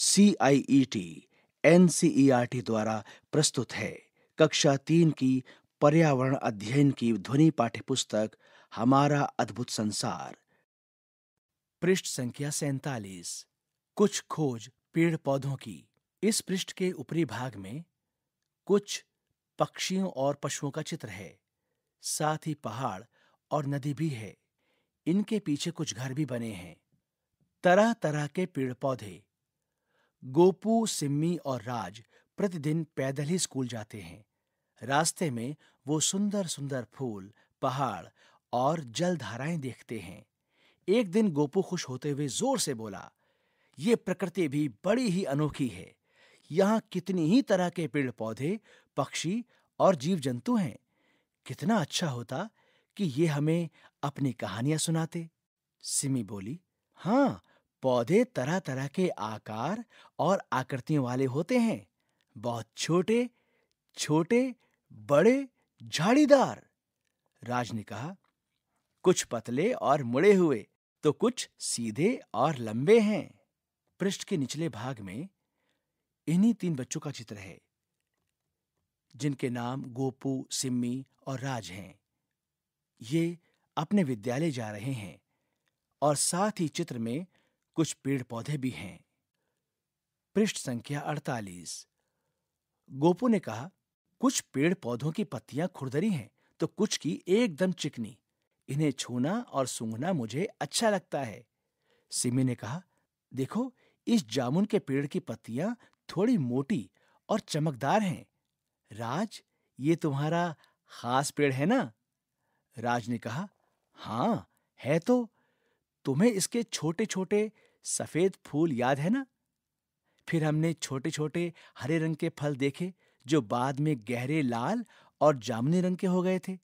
C I E T N C E R T द्वारा प्रस्तुत है कक्षा तीन की पर्यावरण अध्ययन की ध्वनि पाठ्य पुस्तक हमारा अद्भुत संसार पृष्ठ संख्या सैतालीस कुछ खोज पेड़ पौधों की इस पृष्ठ के ऊपरी भाग में कुछ पक्षियों और पशुओं का चित्र है साथ ही पहाड़ और नदी भी है इनके पीछे कुछ घर भी बने हैं तरह तरह के पेड़ पौधे गोपू सिम्मी और राज प्रतिदिन पैदल ही स्कूल जाते हैं रास्ते में वो सुंदर सुंदर फूल पहाड़ और जलधाराएं देखते हैं एक दिन गोपू खुश होते हुए जोर से बोला ये प्रकृति भी बड़ी ही अनोखी है यहाँ कितनी ही तरह के पेड़ पौधे पक्षी और जीव जंतु हैं कितना अच्छा होता कि ये हमें अपनी कहानियां सुनाते सिमी बोली हाँ पौधे तरह तरह के आकार और आकृतियों वाले होते हैं बहुत छोटे छोटे बड़े झाड़ीदार राज ने कहा कुछ पतले और मुड़े हुए तो कुछ सीधे और लंबे हैं पृष्ठ के निचले भाग में इन्हीं तीन बच्चों का चित्र है जिनके नाम गोपू सिम्मी और राज हैं ये अपने विद्यालय जा रहे हैं और साथ ही चित्र में कुछ पेड़ पौधे भी हैं पृष्ठ संख्या अड़तालीस गोपू ने कहा कुछ पेड़ पौधों की पत्तियां खुरदरी हैं तो कुछ की एकदम चिकनी इन्हें छूना और सूंघना मुझे अच्छा लगता है सिमी ने कहा देखो इस जामुन के पेड़ की पत्तियां थोड़ी मोटी और चमकदार हैं राज ये तुम्हारा खास पेड़ है ना राज ने कहा हाँ है तो तुम्हें इसके छोटे छोटे सफेद फूल याद है ना फिर हमने छोटे छोटे हरे रंग के फल देखे जो बाद में गहरे लाल और जामुनी रंग के हो गए थे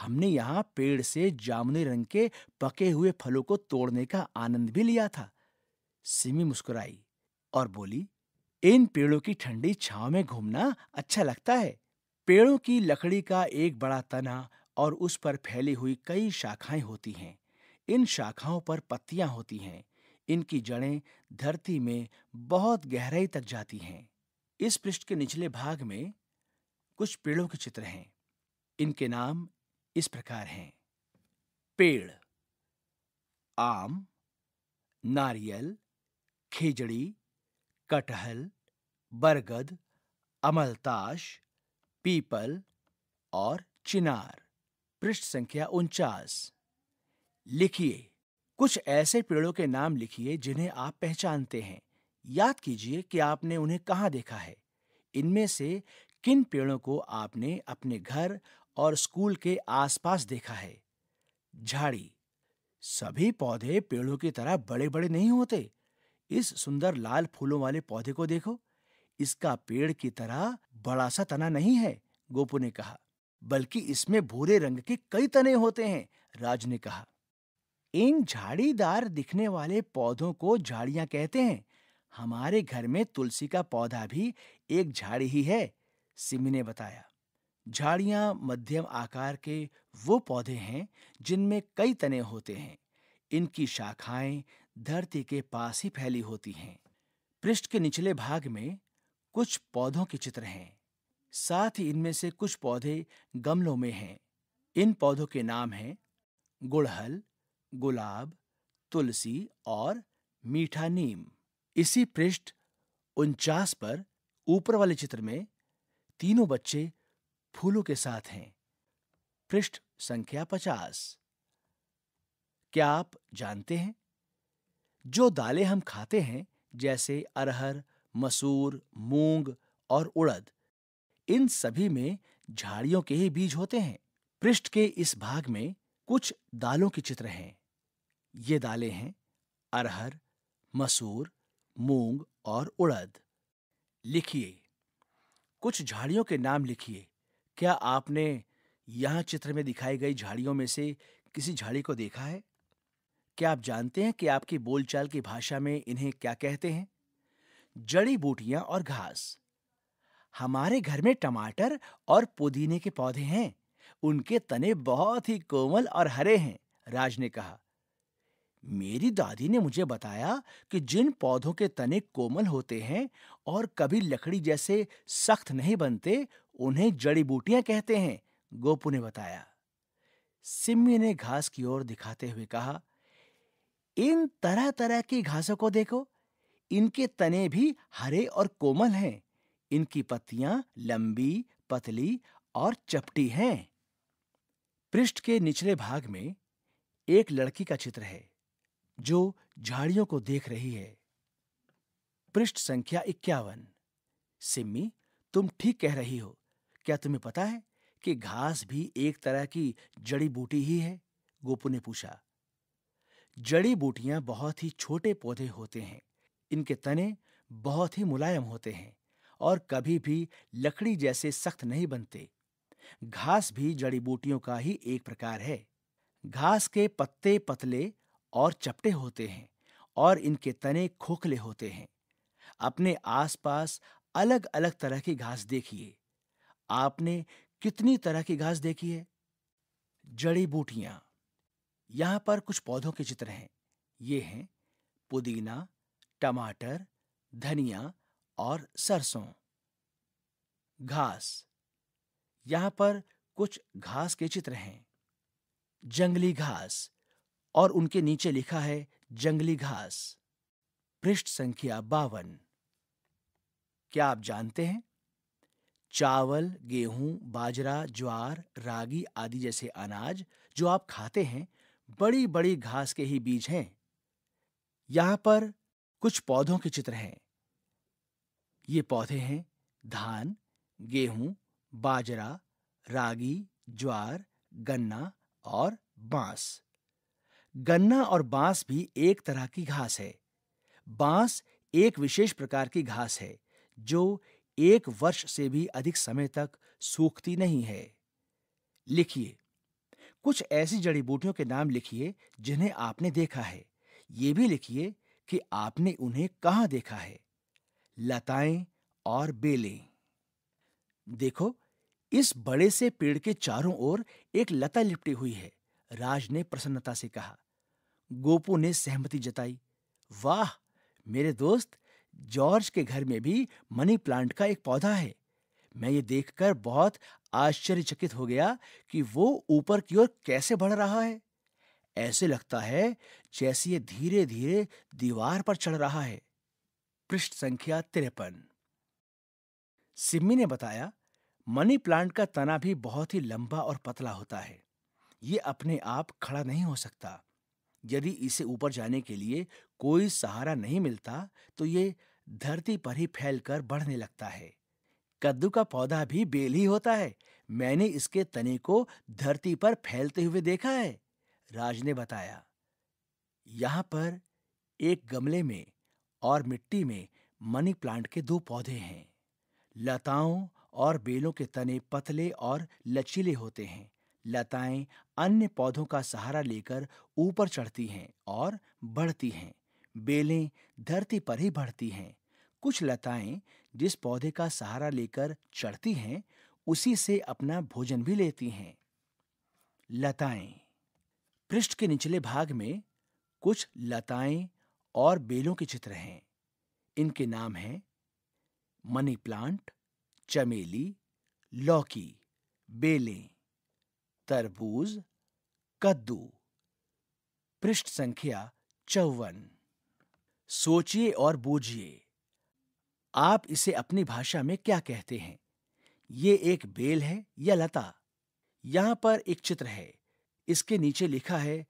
हमने यहाँ पेड़ से जामुनी रंग के पके हुए फलों को तोड़ने का आनंद भी लिया था सिमी मुस्कुराई और बोली इन पेड़ों की ठंडी छाव में घूमना अच्छा लगता है पेड़ों की लकड़ी का एक बड़ा तना और उस पर फैली हुई कई शाखाएं होती हैं इन शाखाओं पर पत्तियां होती हैं इनकी जड़ें धरती में बहुत गहराई तक जाती हैं इस पृष्ठ के निचले भाग में कुछ पेड़ों के चित्र हैं इनके नाम इस प्रकार हैं पेड़ आम नारियल खेजड़ी कटहल बरगद अमलताश पीपल और चिनार पृष्ठ संख्या उनचास लिखिए कुछ ऐसे पेड़ों के नाम लिखिए जिन्हें आप पहचानते हैं याद कीजिए कि आपने उन्हें कहाँ देखा है इनमें से किन पेड़ों को आपने अपने घर और स्कूल के आसपास देखा है झाड़ी सभी पौधे पेड़ों की तरह बड़े बड़े नहीं होते इस सुंदर लाल फूलों वाले पौधे को देखो इसका पेड़ की तरह बड़ा सा तना नहीं है गोपू ने कहा बल्कि इसमें भूरे रंग के कई तने होते हैं राज ने कहा इन झाड़ीदार दिखने वाले पौधों को झाड़ियां कहते हैं हमारे घर में तुलसी का पौधा भी एक झाड़ी ही है सिमी ने बताया झाड़ियां मध्यम आकार के वो पौधे हैं जिनमें कई तने होते हैं इनकी शाखाएं धरती के पास ही फैली होती हैं पृष्ठ के निचले भाग में कुछ पौधों के चित्र हैं साथ ही इनमें से कुछ पौधे गमलों में हैं इन पौधों के नाम हैं गुड़हल गुलाब तुलसी और मीठा नीम इसी पृष्ठ उनचास पर ऊपर वाले चित्र में तीनों बच्चे फूलों के साथ हैं पृष्ठ संख्या पचास क्या आप जानते हैं जो दालें हम खाते हैं जैसे अरहर मसूर मूंग और उड़द इन सभी में झाड़ियों के ही बीज होते हैं पृष्ठ के इस भाग में कुछ दालों के चित्र हैं ये दालें हैं अरहर मसूर मूंग और उड़द लिखिए कुछ झाड़ियों के नाम लिखिए क्या आपने यहाँ चित्र में दिखाई गई झाड़ियों में से किसी झाड़ी को देखा है क्या आप जानते हैं कि आपकी बोलचाल की भाषा में इन्हें क्या कहते हैं जड़ी बूटियां और घास हमारे घर में टमाटर और पुदीने के पौधे हैं उनके तने बहुत ही कोमल और हरे हैं राज ने कहा मेरी दादी ने मुझे बताया कि जिन पौधों के तने कोमल होते हैं और कभी लकड़ी जैसे सख्त नहीं बनते उन्हें जड़ी बूटियां कहते हैं गोपू ने बताया सिम्मी ने घास की ओर दिखाते हुए कहा इन तरह तरह की घासों को देखो इनके तने भी हरे और कोमल हैं इनकी पत्तियां लंबी पतली और चपटी हैं पृष्ठ के निचले भाग में एक लड़की का चित्र है जो झाड़ियों को देख रही है पृष्ठ संख्या इक्यावन सिम्मी तुम ठीक कह रही हो क्या तुम्हें पता है कि घास भी एक तरह की जड़ी बूटी ही है गोपू ने पूछा जड़ी बूटियां बहुत ही छोटे पौधे होते हैं इनके तने बहुत ही मुलायम होते हैं और कभी भी लकड़ी जैसे सख्त नहीं बनते घास भी जड़ी बूटियों का ही एक प्रकार है घास के पत्ते पतले और चपटे होते हैं और इनके तने खोखले होते हैं अपने आसपास अलग अलग तरह की घास देखिए आपने कितनी तरह की घास देखी है जड़ी बूटियां यहां पर कुछ पौधों के चित्र हैं ये हैं पुदीना टमाटर धनिया और सरसों घास यहां पर कुछ घास के चित्र हैं जंगली घास और उनके नीचे लिखा है जंगली घास पृष्ठ संख्या बावन क्या आप जानते हैं चावल गेहूं बाजरा ज्वार रागी आदि जैसे अनाज जो आप खाते हैं बड़ी बड़ी घास के ही बीज हैं यहां पर कुछ पौधों के चित्र हैं ये पौधे हैं धान गेहूं बाजरा रागी ज्वार गन्ना और बांस गन्ना और बांस भी एक तरह की घास है बांस एक विशेष प्रकार की घास है जो एक वर्ष से भी अधिक समय तक सूखती नहीं है लिखिए कुछ ऐसी जड़ी बूटियों के नाम लिखिए जिन्हें आपने देखा है ये भी लिखिए कि आपने उन्हें कहाँ देखा है लताएं और बेलें देखो इस बड़े से पेड़ के चारों ओर एक लता लिपटी हुई है राज ने प्रसन्नता से कहा गोपू ने सहमति जताई वाह मेरे दोस्त जॉर्ज के घर में भी मनी प्लांट का एक पौधा है मैं ये देखकर बहुत आश्चर्यचकित हो गया कि वो ऊपर की ओर कैसे बढ़ रहा है ऐसे लगता है जैसे ये धीरे धीरे दीवार पर चढ़ रहा है पृष्ठ संख्या तिरपन सिम्मी ने बताया मनी प्लांट का तना भी बहुत ही लंबा और पतला होता है ये अपने आप खड़ा नहीं हो सकता यदि इसे ऊपर जाने के लिए कोई सहारा नहीं मिलता तो ये धरती पर ही फैलकर बढ़ने लगता है कद्दू का पौधा भी बेल ही होता है मैंने इसके तने को धरती पर फैलते हुए देखा है राज ने बताया यहाँ पर एक गमले में और मिट्टी में मनी प्लांट के दो पौधे हैं लताओं और बेलों के तने पतले और लचीले होते हैं लताएं अन्य पौधों का सहारा लेकर ऊपर चढ़ती हैं और बढ़ती हैं बेलें धरती पर ही बढ़ती हैं कुछ लताएं जिस पौधे का सहारा लेकर चढ़ती हैं उसी से अपना भोजन भी लेती हैं लताएं पृष्ठ के निचले भाग में कुछ लताएं और बेलों के चित्र हैं इनके नाम हैं मनी प्लांट चमेली लौकी बेलें तरबूज कद्दू पृष्ठ संख्या चौवन सोचिए और बूझिए आप इसे अपनी भाषा में क्या कहते हैं ये एक बेल है या लता यहां पर एक चित्र है इसके नीचे लिखा है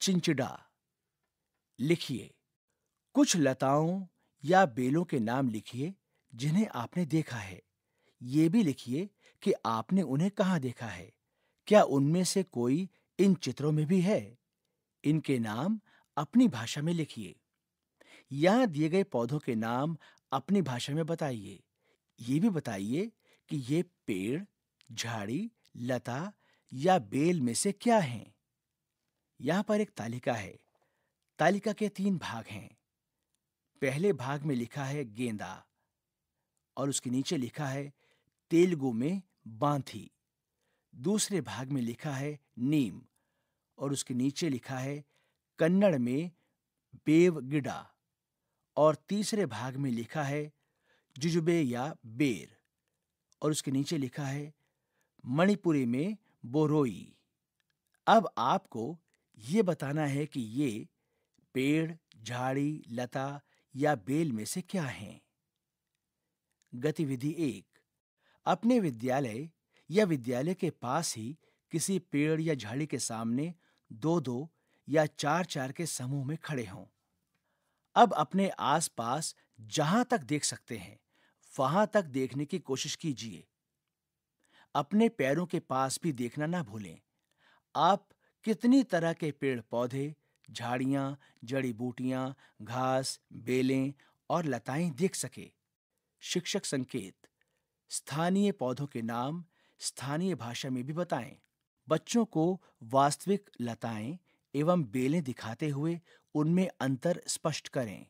चिंचिडा लिखिए कुछ लताओं या बेलों के नाम लिखिए जिन्हें आपने देखा है ये भी लिखिए कि आपने उन्हें कहाँ देखा है क्या उनमें से कोई इन चित्रों में भी है इनके नाम अपनी भाषा में लिखिए यहां दिए गए पौधों के नाम अपनी भाषा में बताइए ये भी बताइए कि ये पेड़ झाड़ी लता या बेल में से क्या हैं यहां पर एक तालिका है तालिका के तीन भाग हैं पहले भाग में लिखा है गेंदा और उसके नीचे लिखा है तेलुगु में बांथी दूसरे भाग में लिखा है नीम और उसके नीचे लिखा है कन्नड़ में बेवगिडा और तीसरे भाग में लिखा है जुजुबे या बेर और उसके नीचे लिखा है मणिपुरी में बोरोई अब आपको ये बताना है कि ये पेड़ झाड़ी लता या बेल में से क्या हैं गतिविधि एक अपने विद्यालय यह विद्यालय के पास ही किसी पेड़ या झाड़ी के सामने दो दो या चार चार के समूह में खड़े हों अब अपने आसपास जहां तक देख सकते हैं वहां तक देखने की कोशिश कीजिए अपने पैरों के पास भी देखना ना भूलें आप कितनी तरह के पेड़ पौधे झाड़ियां जड़ी बूटियां घास बेलें और लताएं देख सके शिक्षक संकेत स्थानीय पौधों के नाम स्थानीय भाषा में भी बताएं बच्चों को वास्तविक लताएं एवं बेलें दिखाते हुए उनमें अंतर स्पष्ट करें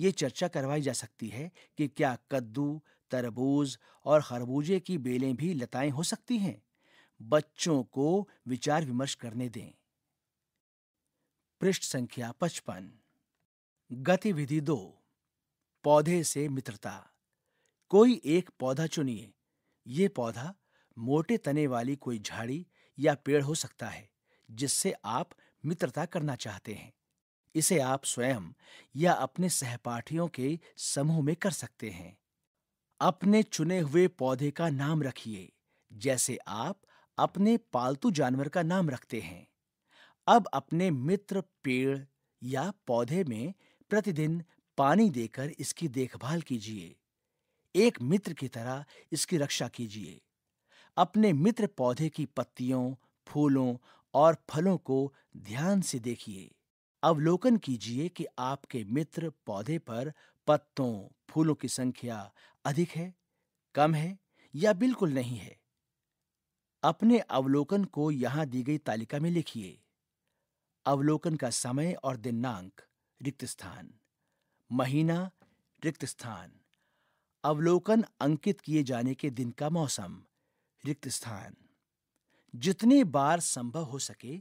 ये चर्चा करवाई जा सकती है कि क्या कद्दू तरबूज और खरबूजे की बेलें भी लताएं हो सकती हैं बच्चों को विचार विमर्श करने दें पृष्ठ संख्या पचपन गतिविधि दो पौधे से मित्रता कोई एक पौधा चुनिए ये पौधा मोटे तने वाली कोई झाड़ी या पेड़ हो सकता है जिससे आप मित्रता करना चाहते हैं इसे आप स्वयं या अपने सहपाठियों के समूह में कर सकते हैं अपने चुने हुए पौधे का नाम रखिए जैसे आप अपने पालतू जानवर का नाम रखते हैं अब अपने मित्र पेड़ या पौधे में प्रतिदिन पानी देकर इसकी देखभाल कीजिए एक मित्र की तरह इसकी रक्षा कीजिए अपने मित्र पौधे की पत्तियों फूलों और फलों को ध्यान से देखिए अवलोकन कीजिए कि आपके मित्र पौधे पर पत्तों फूलों की संख्या अधिक है कम है या बिल्कुल नहीं है अपने अवलोकन को यहां दी गई तालिका में लिखिए अवलोकन का समय और दिनांक रिक्त स्थान महीना रिक्त स्थान अवलोकन अंकित किए जाने के दिन का मौसम रिक्त स्थान जितनी बार संभव हो सके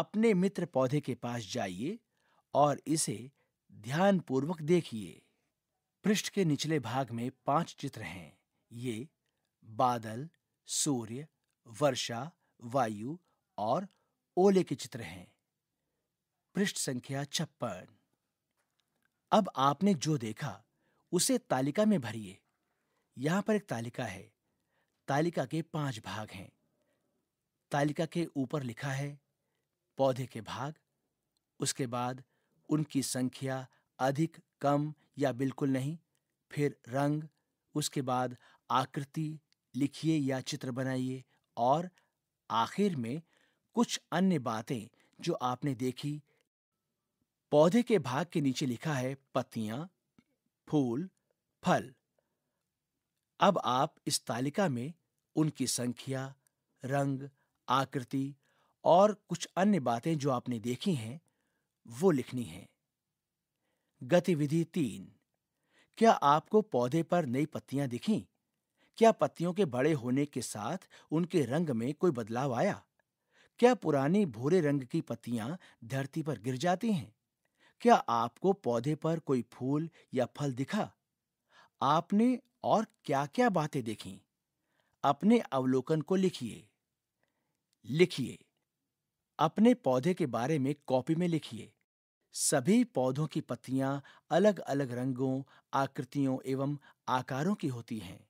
अपने मित्र पौधे के पास जाइए और इसे ध्यानपूर्वक देखिए पृष्ठ के निचले भाग में पांच चित्र हैं ये बादल सूर्य वर्षा वायु और ओले के चित्र हैं पृष्ठ संख्या छप्पन अब आपने जो देखा उसे तालिका में भरिए यहां पर एक तालिका है तालिका के पांच भाग हैं तालिका के ऊपर लिखा है पौधे के भाग उसके बाद उनकी संख्या अधिक कम या बिल्कुल नहीं फिर रंग उसके बाद आकृति लिखिए या चित्र बनाइए और आखिर में कुछ अन्य बातें जो आपने देखी पौधे के भाग के नीचे लिखा है पत्तियां फूल फल अब आप इस तालिका में उनकी संख्या रंग आकृति और कुछ अन्य बातें जो आपने देखी हैं वो लिखनी है गतिविधि तीन क्या आपको पौधे पर नई पत्तियां दिखी क्या पत्तियों के बड़े होने के साथ उनके रंग में कोई बदलाव आया क्या पुरानी भूरे रंग की पत्तियां धरती पर गिर जाती हैं क्या आपको पौधे पर कोई फूल या फल दिखा आपने और क्या क्या बातें देखी अपने अवलोकन को लिखिए लिखिए अपने पौधे के बारे में कॉपी में लिखिए सभी पौधों की पत्तियां अलग अलग रंगों आकृतियों एवं आकारों की होती हैं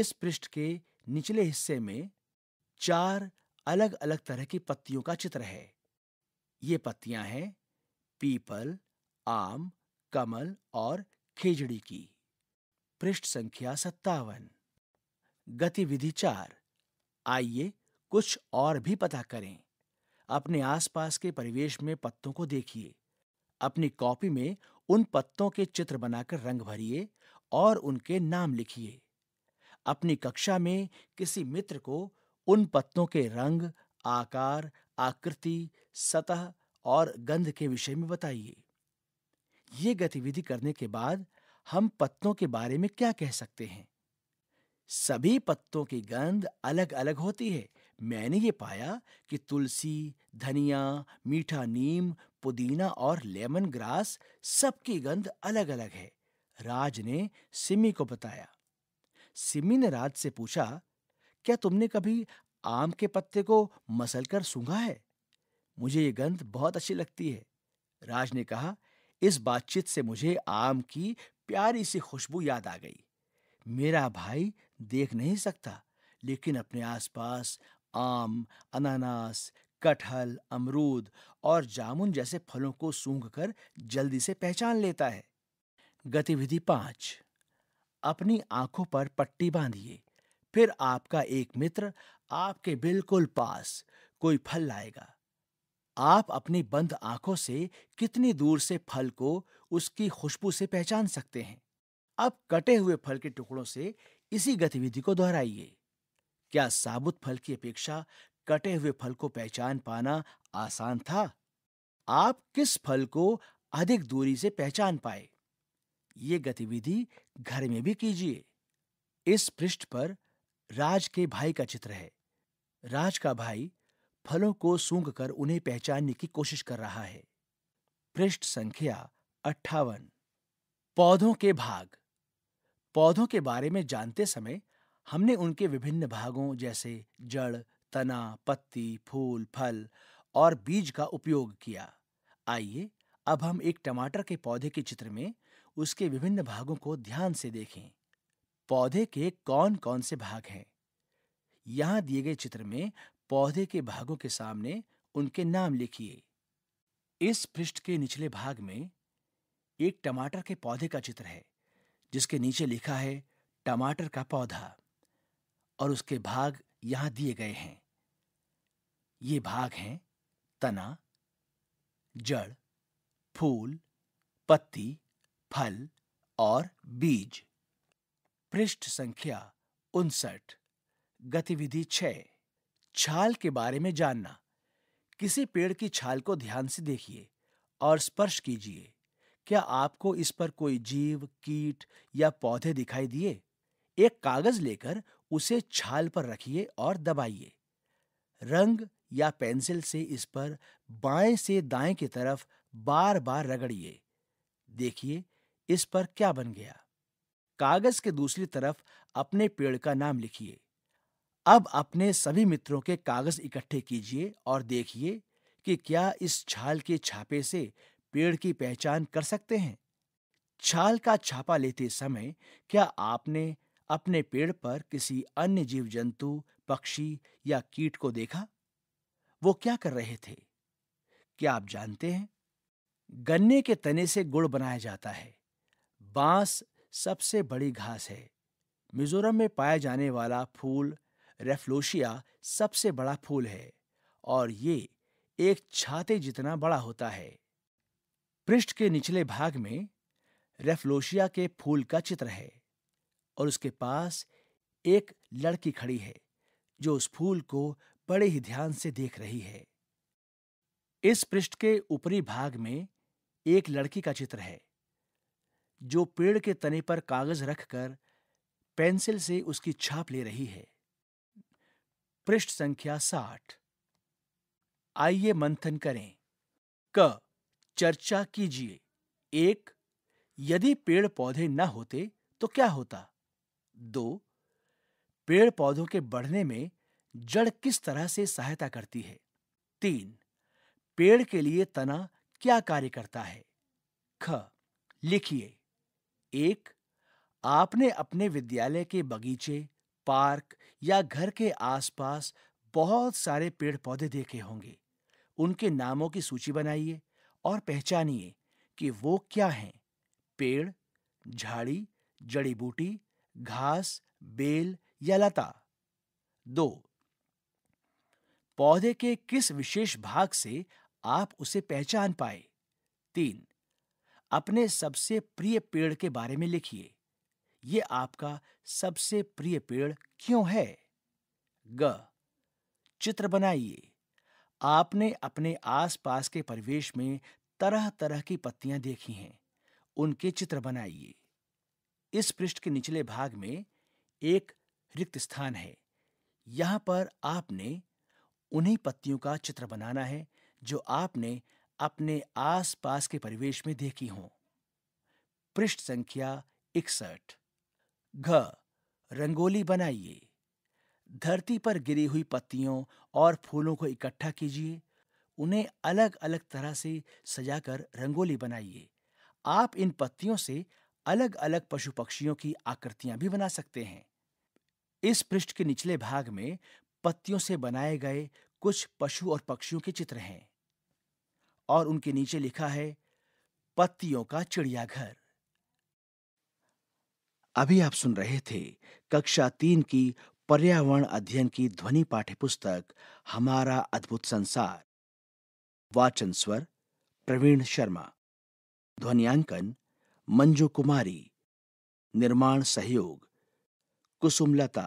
इस पृष्ठ के निचले हिस्से में चार अलग अलग तरह की पत्तियों का चित्र है ये पत्तियां हैं पीपल आम कमल और खेजड़ी की पृष्ठ संख्या सत्तावन गतिविधि चार आइए कुछ और भी पता करें अपने आसपास के परिवेश में पत्तों को देखिए अपनी कॉपी में उन पत्तों के चित्र बनाकर रंग भरिए और उनके नाम लिखिए अपनी कक्षा में किसी मित्र को उन पत्तों के रंग आकार आकृति सतह और गंध के विषय में बताइए ये गतिविधि करने के बाद हम पत्तों के बारे में क्या कह सकते हैं सभी पत्तों की गंध अलग अलग होती है मैंने ये पाया कि तुलसी धनिया मीठा नीम पुदीना और लेमन ग्रास सबकी गंध अलग अलग है राज ने सिमी को बताया सिमी ने राज से पूछा क्या तुमने कभी आम के पत्ते को मसल कर सूंघा है मुझे ये गंध बहुत अच्छी लगती है राज ने कहा इस बातचीत से मुझे आम की प्यारी सी खुशबू याद आ गई मेरा भाई देख नहीं सकता लेकिन अपने आसपास आम अनानास कटहल अमरूद और जामुन जैसे फलों को सूंघ कर जल्दी से पहचान लेता है गतिविधि पांच अपनी आंखों पर पट्टी बांधिए फिर आपका एक मित्र आपके बिल्कुल पास कोई फल लाएगा आप अपनी बंद आंखों से कितनी दूर से फल को उसकी खुशबू से पहचान सकते हैं अब कटे हुए फल के टुकड़ों से इसी गतिविधि को दोहराइए क्या साबुत फल की अपेक्षा कटे हुए फल को पहचान पाना आसान था आप किस फल को अधिक दूरी से पहचान पाए ये गतिविधि घर में भी कीजिए इस पृष्ठ पर राज के भाई का चित्र है राज का भाई फलों को कर उन्हें पहचानने की कोशिश कर रहा है पृष्ठ संख्या अट्ठावन पौधों के भाग पौधों के बारे में जानते समय हमने उनके विभिन्न भागों जैसे जड़ तना पत्ती फूल फल और बीज का उपयोग किया आइए अब हम एक टमाटर के पौधे के चित्र में उसके विभिन्न भागों को ध्यान से देखें पौधे के कौन कौन से भाग हैं यहाँ दिए गए चित्र में पौधे के भागों के सामने उनके नाम लिखिए इस पृष्ठ के निचले भाग में एक टमाटर के पौधे का चित्र है जिसके नीचे लिखा है टमाटर का पौधा और उसके भाग यहां दिए गए हैं ये भाग हैं तना जड़ फूल पत्ती फल और बीज पृष्ठ संख्या उनसठ गतिविधि छः छाल के बारे में जानना किसी पेड़ की छाल को ध्यान से देखिए और स्पर्श कीजिए क्या आपको इस पर कोई जीव कीट या पौधे दिखाई दिए एक कागज लेकर उसे छाल पर रखिए और दबाइए रंग या पेंसिल से इस पर बाएं से दाएं की तरफ बार बार रगड़िए देखिए इस पर क्या बन गया कागज के दूसरी तरफ अपने पेड़ का नाम लिखिए अब अपने सभी मित्रों के कागज इकट्ठे कीजिए और देखिए कि क्या इस छाल के छापे से पेड़ की पहचान कर सकते हैं छाल का छापा लेते समय क्या आपने अपने पेड़ पर किसी अन्य जीव जंतु पक्षी या कीट को देखा वो क्या कर रहे थे क्या आप जानते हैं गन्ने के तने से गुड़ बनाया जाता है बांस सबसे बड़ी घास है मिजोरम में पाया जाने वाला फूल रेफ्लोशिया सबसे बड़ा फूल है और ये एक छाते जितना बड़ा होता है पृष्ठ के निचले भाग में रेफ्लोशिया के फूल का चित्र है और उसके पास एक लड़की खड़ी है जो उस फूल को बड़े ही ध्यान से देख रही है इस पृष्ठ के ऊपरी भाग में एक लड़की का चित्र है जो पेड़ के तने पर कागज रखकर पेंसिल से उसकी छाप ले रही है पृष्ठ संख्या साठ आइए मंथन करें क चर्चा कीजिए एक यदि पेड़ पौधे न होते तो क्या होता दो पेड़ पौधों के बढ़ने में जड़ किस तरह से सहायता करती है तीन पेड़ के लिए तना क्या कार्य करता है ख लिखिए एक आपने अपने विद्यालय के बगीचे पार्क या घर के आसपास बहुत सारे पेड़ पौधे देखे होंगे उनके नामों की सूची बनाइए और पहचानिए कि वो क्या हैं पेड़ झाड़ी जड़ी बूटी घास बेल या लता दो पौधे के किस विशेष भाग से आप उसे पहचान पाए तीन अपने सबसे प्रिय पेड़ के बारे में लिखिए ये आपका सबसे प्रिय पेड़ क्यों है ग चित्र बनाइए आपने अपने आसपास के परिवेश में तरह तरह की पत्तियां देखी हैं उनके चित्र बनाइए इस पृष्ठ के निचले भाग में एक रिक्त स्थान है यहां पर आपने उन्हीं पत्तियों का चित्र बनाना है जो आपने अपने आसपास के परिवेश में देखी हों पृष्ठ संख्या इकसठ घ रंगोली बनाइए धरती पर गिरी हुई पत्तियों और फूलों को इकट्ठा कीजिए उन्हें अलग अलग तरह से सजाकर रंगोली बनाइए आप इन पत्तियों से अलग अलग पशु पक्षियों की आकृतियां भी बना सकते हैं इस पृष्ठ के निचले भाग में पत्तियों से बनाए गए कुछ पशु और पक्षियों के चित्र हैं और उनके नीचे लिखा है पत्तियों का चिड़ियाघर अभी आप सुन रहे थे कक्षा तीन की पर्यावरण अध्ययन की ध्वनि पाठ्यपुस्तक हमारा अद्भुत संसार वाचन स्वर प्रवीण शर्मा ध्वनियांकन मंजू कुमारी निर्माण सहयोग कुसुमलता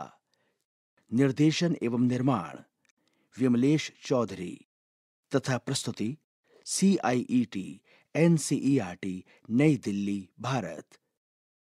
निर्देशन एवं निर्माण विमलेश चौधरी तथा प्रस्तुति C I E T N C E R T नई दिल्ली भारत